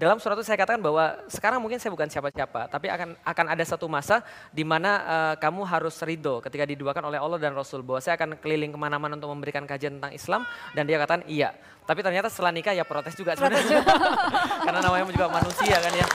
dalam surat itu saya katakan bahwa sekarang mungkin saya bukan siapa-siapa, tapi akan akan ada satu masa di mana uh, kamu harus ridho ketika diduakan oleh Allah dan Rasul bahwa saya akan keliling kemana-mana untuk memberikan kajian tentang Islam dan dia katakan iya. Tapi ternyata setelah nikah ya protes juga sebenarnya. Karena namanya juga manusia kan ya.